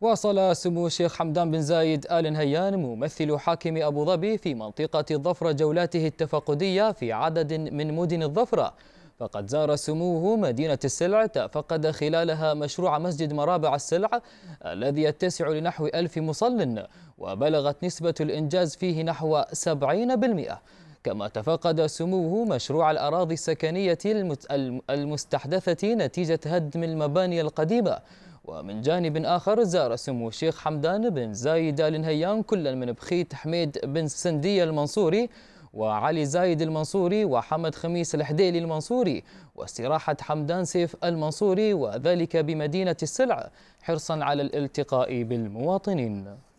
واصل سمو الشيخ حمدان بن زايد آل نهيان ممثل حاكم أبو ظبي في منطقة الظفرة جولاته التفقدية في عدد من مدن الظفرة فقد زار سموه مدينة السلع تفقد خلالها مشروع مسجد مرابع السلع الذي يتسع لنحو ألف مصل وبلغت نسبة الإنجاز فيه نحو 70% كما تفقد سموه مشروع الأراضي السكنية المستحدثة نتيجة هدم المباني القديمة ومن جانب آخر زار سمو الشيخ حمدان بن زايد آل نهيان كلا من بخيت حميد بن سندية المنصوري وعلي زايد المنصوري وحمد خميس الحديلي المنصوري واستراحة حمدان سيف المنصوري وذلك بمدينة السلع حرصا على الالتقاء بالمواطنين